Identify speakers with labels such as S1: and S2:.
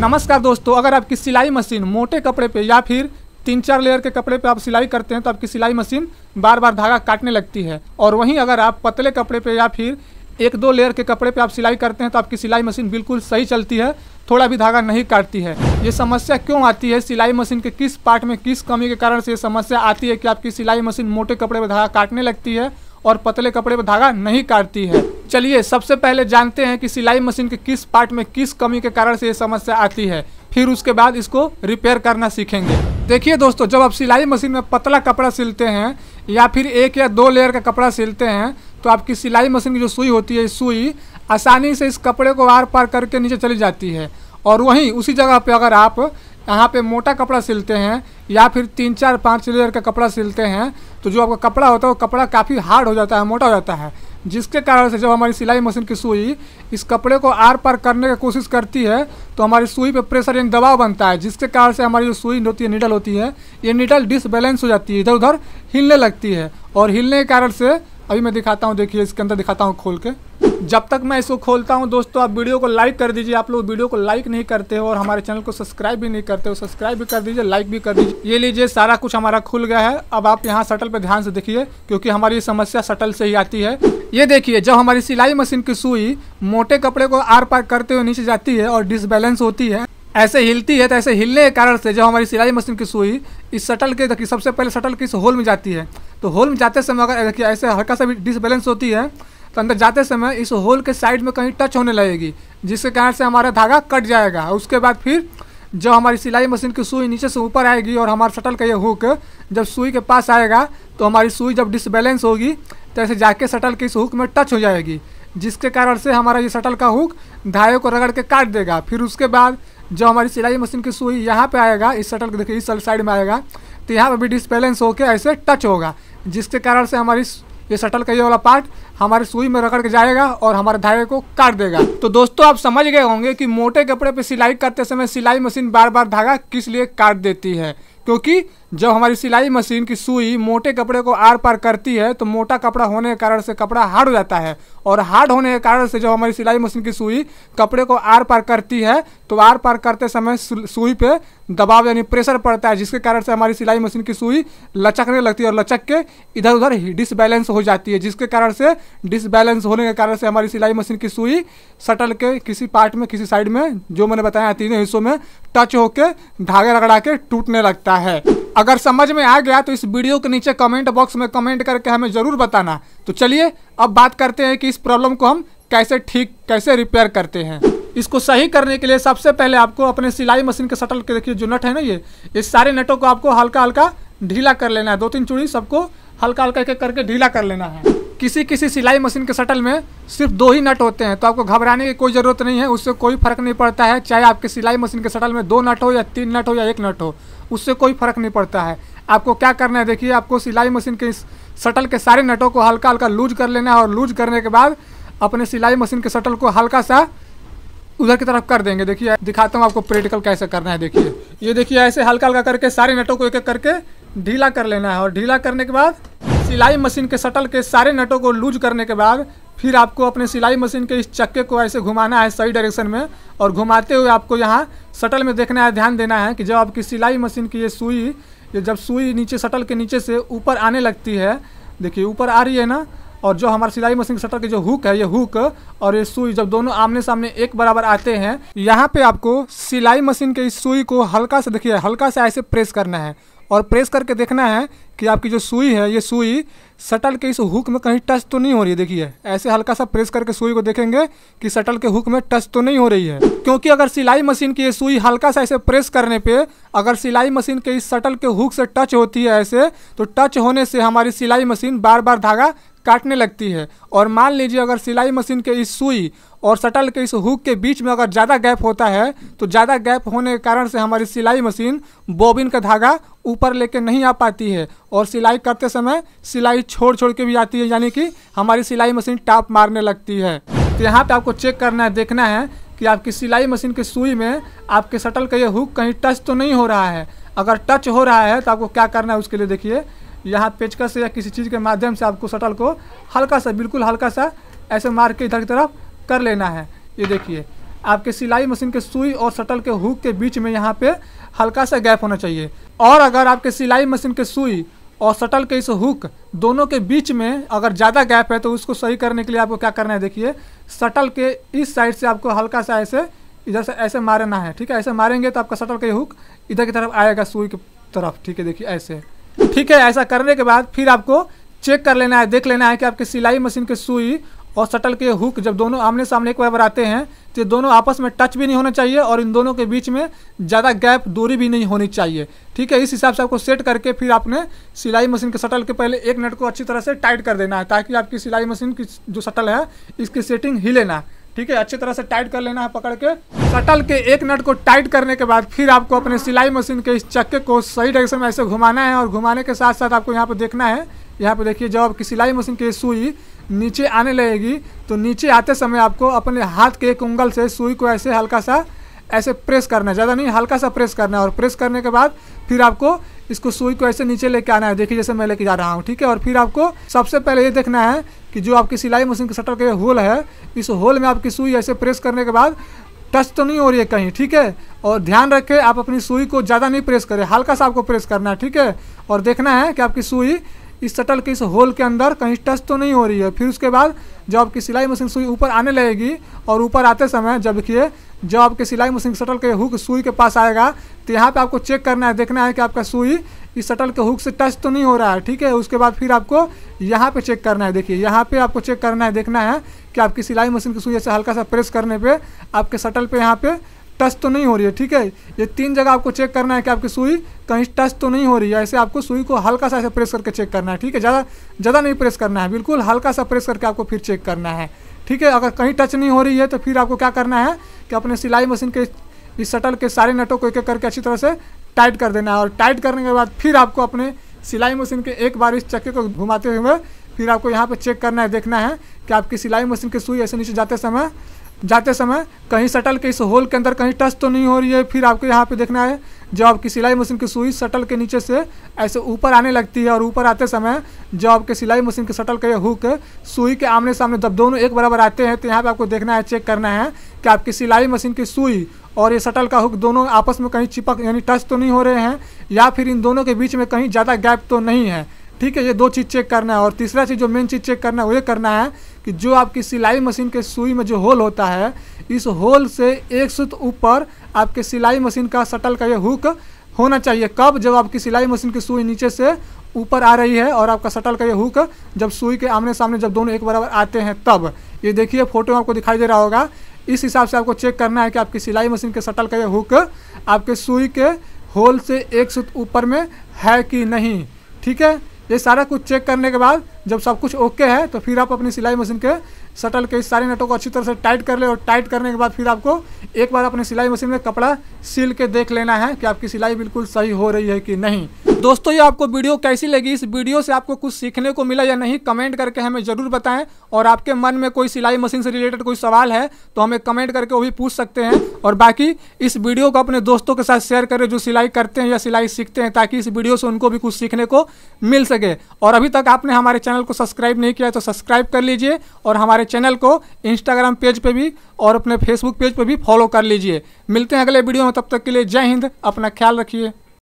S1: नमस्कार दोस्तों अगर आपकी सिलाई मशीन मोटे कपड़े पे या फिर तीन चार लेयर के कपड़े पे आप सिलाई करते हैं तो आपकी सिलाई मशीन बार बार धागा काटने लगती है और वहीं अगर आप पतले कपड़े पे या फिर एक दो लेयर के कपड़े पे आप सिलाई करते हैं तो आपकी सिलाई मशीन बिल्कुल सही चलती है थोड़ा भी धागा नहीं काटती है ये समस्या क्यों आती है सिलाई मशीन के किस पार्ट में किस कमी के कारण से ये समस्या आती है कि आपकी सिलाई मशीन मोटे कपड़े पर धागा काटने लगती है और पतले कपड़े पर धागा नहीं काटती है चलिए सबसे पहले जानते हैं कि सिलाई मशीन के किस पार्ट में किस कमी के कारण से ये समस्या आती है फिर उसके बाद इसको रिपेयर करना सीखेंगे देखिए दोस्तों जब आप सिलाई मशीन में पतला कपड़ा सिलते हैं या फिर एक या दो लेयर का कपड़ा सिलते हैं तो आपकी सिलाई मशीन की जो सुई होती है सुई आसानी से इस कपड़े को आर पार करके नीचे चली जाती है और वहीं उसी जगह पर अगर आप यहाँ पे मोटा कपड़ा सिलते हैं या फिर तीन चार पाँच लेयर का कपड़ा सिलते हैं तो जो आपका कपड़ा होता है वो कपड़ा काफ़ी हार्ड हो जाता है मोटा हो जाता है जिसके कारण से जब हमारी सिलाई मशीन की सुई इस कपड़े को आर पार करने की कोशिश करती है तो हमारी सुई पे प्रेशर यानी दबाव बनता है जिसके कारण से हमारी जो सुई होती है निडल होती है ये निडल डिसबैलेंस हो जाती है इधर उधर हिलने लगती है और हिलने के कारण से अभी मैं दिखाता हूँ देखिए इसके अंदर दिखाता हूँ खोल के जब तक मैं इसको खोलता हूँ दोस्तों आप वीडियो को लाइक कर दीजिए आप लोग वीडियो को लाइक नहीं करते हो और हमारे चैनल को सब्सक्राइब भी नहीं करते हो सब्सक्राइब भी कर दीजिए लाइक भी कर दीजिए ये लीजिए सारा कुछ हमारा खुल गया है अब आप यहाँ सटल पर ध्यान से देखिए क्योंकि हमारी ये समस्या सटल से ही आती है ये देखिए जब हमारी सिलाई मशीन की सुई मोटे कपड़े को आर पार करते हुए नीचे जाती है और डिसबैलेंस होती है ऐसे हिलती है तो ऐसे हिलने के कारण से जो हमारी सिलाई मशीन की सुई इस शटल के देखिए सबसे पहले शटल की इस होल में जाती है तो होल में जाते समय अगर देखिए ऐसे हल्का सा भी डिसबैलेंस होती है तो अंदर जाते समय इस होल के साइड में कहीं टच होने लगेगी जिसके कारण से हमारा धागा कट जाएगा उसके बाद फिर जब हमारी सिलाई मशीन की सुई नीचे से ऊपर आएगी और हमारा शटल का ये हुक जब सुई के पास आएगा तो हमारी सुई जब डिसबैलेंस होगी तो ऐसे जाके शटल के इस हुक में टच हो जाएगी जिसके कारण से हमारा ये शटल का हुक धागे को रगड़ के काट देगा फिर उसके बाद जो हमारी सिलाई मशीन की सुई यहाँ पे आएगा इस शटल देखिए इस साइड में आएगा तो यहाँ पर भी डिसबैलेंस होकर ऐसे टच होगा जिसके कारण से हमारी ये शटल का ये वाला पार्ट हमारे सुई में रगड़ के जाएगा और हमारे धागे को काट देगा तो दोस्तों आप समझ गए होंगे कि मोटे कपड़े पे सिलाई करते समय सिलाई मशीन बार बार धागा किस लिए काट देती है क्योंकि जब हमारी सिलाई मशीन की सुई मोटे कपड़े को आर पार करती है तो मोटा कपड़ा होने के कारण से कपड़ा हार्ड हो जाता है और हार्ड होने के कारण से जब हमारी सिलाई मशीन की सुई कपड़े को आर पार करती है तो आर पार करते समय सुई पे दबाव यानी प्रेशर पड़ता है जिसके कारण से हमारी सिलाई मशीन की सुई लचकने लगती है और लचक के इधर उधर डिसबैलेंस हो जाती है जिसके कारण से डिसबैलेंस होने के कारण से हमारी सिलाई मशीन की सुई सटल के किसी पार्ट में किसी साइड में जो मैंने बताया तीनों हिस्सों में टच होकर धागे रगड़ा के टूटने लगता है अगर समझ में आ गया तो इस वीडियो के नीचे कमेंट बॉक्स में कमेंट करके हमें ज़रूर बताना तो चलिए अब बात करते हैं कि इस प्रॉब्लम को हम कैसे ठीक कैसे रिपेयर करते हैं इसको सही करने के लिए सबसे पहले आपको अपने सिलाई मशीन के सटल के देखिए जो नट है ना ये इस सारे नटों को आपको हल्का हल्का ढीला कर लेना है दो तीन चूड़ी सबको हल्का हल्का एक करके ढीला कर लेना है किसी किसी सिलाई मशीन के सटल में सिर्फ दो ही नट होते हैं तो आपको घबराने की कोई ज़रूरत नहीं है उससे कोई फर्क नहीं पड़ता है चाहे आपके सिलाई मशीन के सटल में दो नट हो या तीन नट हो या एक नट हो उससे कोई फ़र्क नहीं पड़ता है आपको क्या करना है देखिए आपको सिलाई मशीन के शटल के सारे नटों को हल्का हल्का लूज कर लेना है और लूज करने के बाद अपने सिलाई मशीन के शटल को हल्का सा उधर की तरफ कर देंगे देखिए दिखाता हूँ आपको प्रैक्टिकल कैसे करना है देखिए ये देखिए ऐसे हल्का हल्का करके सारे नटों को एक एक करके ढीला कर लेना है और ढीला करने के बाद सिलाई मशीन के शटल के सारे नटों को लूज करने के बाद फिर आपको अपने सिलाई मशीन के इस चक्के को ऐसे घुमाना है सही डायरेक्शन में और घुमाते हुए आपको यहाँ शटल में देखना है ध्यान देना है कि जब आपकी सिलाई मशीन की ये सुई ये जब सुई नीचे शटल के नीचे से ऊपर आने लगती है देखिए ऊपर आ रही है ना और जो हमारे सिलाई मशीन के शटर की जो हुक है ये हुक और ये सुई जब दोनों आमने सामने एक बराबर आते हैं यहाँ पे आपको सिलाई मशीन के इस सुई को हल्का से देखिए हल्का से ऐसे प्रेस करना है और प्रेस करके देखना है कि आपकी जो सुई है ये सुई सटल के इस हुक में कहीं टच तो नहीं हो रही है देखिए ऐसे हल्का सा प्रेस करके सुई को देखेंगे कि सटल के हुक में टच तो नहीं हो रही है क्योंकि अगर सिलाई मशीन की ये सुई हल्का सा ऐसे प्रेस करने पे अगर सिलाई मशीन के इस शटल के हुक से टच होती है ऐसे तो टच होने से हमारी सिलाई मशीन बार बार धागा काटने लगती है और मान लीजिए अगर सिलाई मशीन के इस सुई और शटल के इस हुक के बीच में अगर ज़्यादा गैप होता है तो ज़्यादा गैप होने के कारण से हमारी सिलाई मशीन बॉबिन का धागा ऊपर लेके नहीं आ पाती है और सिलाई करते समय सिलाई छोड़ छोड़ के भी आती है यानी कि हमारी सिलाई मशीन टाप मारने लगती है तो यहाँ पर आपको चेक करना है देखना है कि आपकी सिलाई मशीन की सुई में आपके शटल का ये हुक कहीं टच तो नहीं हो रहा है अगर टच हो रहा है तो आपको क्या करना है उसके लिए देखिए या हाथ पेचकस या किसी चीज़ के माध्यम से आपको शटल को हल्का सा बिल्कुल हल्का सा ऐसे मार के इधर की तरफ कर लेना है ये देखिए आपके सिलाई मशीन के सुई और शटल के हुक के बीच में यहाँ पे हल्का सा गैप होना चाहिए और अगर आपके सिलाई मशीन के सुई और शटल के इस हुक दोनों के बीच में अगर ज़्यादा गैप है तो उसको सही करने के लिए आपको क्या करना है देखिए शटल के इस साइड से आपको हल्का सा ऐसे इधर से ऐसे मारना है ठीक है ऐसे मारेंगे तो आपका शटल का हुक इधर की तरफ आएगा सुई की तरफ ठीक है देखिए ऐसे ठीक है ऐसा करने के बाद फिर आपको चेक कर लेना है देख लेना है कि आपकी सिलाई मशीन के सुई और शटल के हुक जब दोनों आमने सामने एक बार आते हैं तो दोनों आपस में टच भी नहीं होना चाहिए और इन दोनों के बीच में ज़्यादा गैप दूरी भी नहीं होनी चाहिए ठीक है इस हिसाब से आपको सेट करके फिर आपने सिलाई मशीन के शटल के पहले एक नट को अच्छी तरह से टाइट कर देना है ताकि आपकी सिलाई मशीन की जो शटल है इसकी सेटिंग हिले ना ठीक है अच्छी तरह से टाइट कर लेना है पकड़ के शटल के एक नट को टाइट करने के बाद फिर आपको अपने सिलाई मशीन के इस चक्के को सही से में ऐसे घुमाना है और घुमाने के साथ साथ आपको यहाँ पर देखना है यहाँ पर देखिए जब आपकी सिलाई मशीन की सुई नीचे आने लगेगी तो नीचे आते समय आपको अपने हाथ के एक उंगल से सुई को ऐसे हल्का सा ऐसे प्रेस करना है ज़्यादा नहीं हल्का सा प्रेस करना है और प्रेस करने के बाद फिर आपको इसको सुई को ऐसे नीचे लेके आना है देखिए जैसे मैं लेके जा रहा हूँ ठीक है और फिर आपको सबसे पहले ये देखना है कि जो आपकी सिलाई मशीन के शटर के होल है इस होल में आपकी सुई ऐसे प्रेस करने के बाद टच तो नहीं हो रही है कहीं ठीक है और ध्यान रखें आप अपनी सुई को ज़्यादा नहीं प्रेस करें हल्का सा आपको प्रेस करना है ठीक है और देखना है कि आपकी सुई इस शटल के इस होल के अंदर कहीं टच तो नहीं हो रही है फिर उसके बाद जो आपकी सिलाई मशीन सुई ऊपर आने लगेगी और ऊपर आते समय जब देखिए जब आपके सिलाई मशीन शटल के हुक सुई के पास आएगा तो यहाँ पे आपको चेक करना है देखना है कि आपका सुई इस शटल के हुक से टच तो नहीं हो रहा है ठीक है उसके बाद फिर आपको यहाँ पे चेक करना है देखिए यहाँ पे आपको चेक करना है देखना है कि आपकी सिलाई मशीन की सुई ऐसे हल्का सा प्रेस करने पे आपके शटल पे यहाँ पे टच तो नहीं हो रही है ठीक है ये तीन जगह आपको चेक करना है कि आपकी सुई कहीं टच तो नहीं हो रही है ऐसे आपको सुई को हल्का सा ऐसे प्रेस करके चेक करना है ठीक है ज़्यादा ज़्यादा नहीं प्रेस करना है बिल्कुल हल्का सा प्रेस करके आपको फिर चेक करना है ठीक है अगर कहीं टच नहीं हो रही है तो फिर आपको क्या करना है कि अपने सिलाई मशीन के इस शटल के सारे नटों को एक एक करके अच्छी तरह से टाइट कर देना है और टाइट करने के बाद फिर आपको अपने सिलाई मशीन के एक बार इस चक्के को घुमाते हुए फिर आपको यहाँ पर चेक करना है देखना है कि आपकी सिलाई मशीन की सुई ऐसे नीचे जाते समय जाते समय कहीं सटल के इस होल के अंदर कहीं टच तो नहीं हो रही है फिर आपको यहाँ पे देखना है जब आपकी सिलाई मशीन की सुई सटल के नीचे से ऐसे ऊपर आने लगती है और ऊपर आते समय जब आपके सिलाई मशीन के सटल ये हुक सुई के आमने सामने जब दोनों एक बराबर आते हैं तो यहाँ पर आपको देखना है चेक करना है कि आपकी सिलाई मशीन की सुई और ये शटल का हुक दोनों आपस में कहीं चिपक यानी टच तो नहीं हो रहे हैं या फिर इन दोनों के बीच में कहीं ज़्यादा गैप तो नहीं है ठीक है ये दो चीज़ चेक करना है और तीसरा चीज़ जो मेन चीज़ चेक करना है वो ये करना है कि जो आपकी सिलाई मशीन के सुई में जो होल होता है इस होल से एक सूत ऊपर आपके सिलाई मशीन का शटल का ये हुक होना चाहिए कब जब आपकी सिलाई मशीन की सुई नीचे से ऊपर आ रही है और आपका सटल का ये हुक जब सुई के आमने सामने जब दोनों एक बराबर आते हैं तब ये देखिए फोटो आपको दिखाई दे रहा होगा इस हिसाब से आपको चेक करना है कि आपकी सिलाई मशीन के सटल का ये हुक आपके सुई के होल से एक सूत ऊपर में है कि नहीं ठीक है ये सारा कुछ चेक करने के बाद जब सब कुछ ओके है तो फिर आप अपनी सिलाई मशीन के सटल के इस सारे नटों को अच्छी तरह से टाइट कर ले और टाइट करने के बाद फिर आपको एक बार अपनी सिलाई मशीन में कपड़ा सिल के देख लेना है कि आपकी सिलाई बिल्कुल सही हो रही है कि नहीं दोस्तों ये आपको वीडियो कैसी लगी इस वीडियो से आपको कुछ सीखने को मिला या नहीं कमेंट करके हमें ज़रूर बताएं और आपके मन में कोई सिलाई मशीन से रिलेटेड कोई सवाल है तो हमें कमेंट करके वो भी पूछ सकते हैं और बाकी इस वीडियो को अपने दोस्तों के साथ शेयर करें जो सिलाई करते हैं या सिलाई सीखते हैं ताकि इस वीडियो से उनको भी कुछ सीखने को मिल सके और अभी तक आपने हमारे चैनल को सब्सक्राइब नहीं किया है तो सब्सक्राइब कर लीजिए और हमारे चैनल को इंस्टाग्राम पेज पे भी और अपने फेसबुक पेज पे भी फॉलो कर लीजिए मिलते हैं अगले वीडियो में तब तक के लिए जय हिंद अपना ख्याल रखिए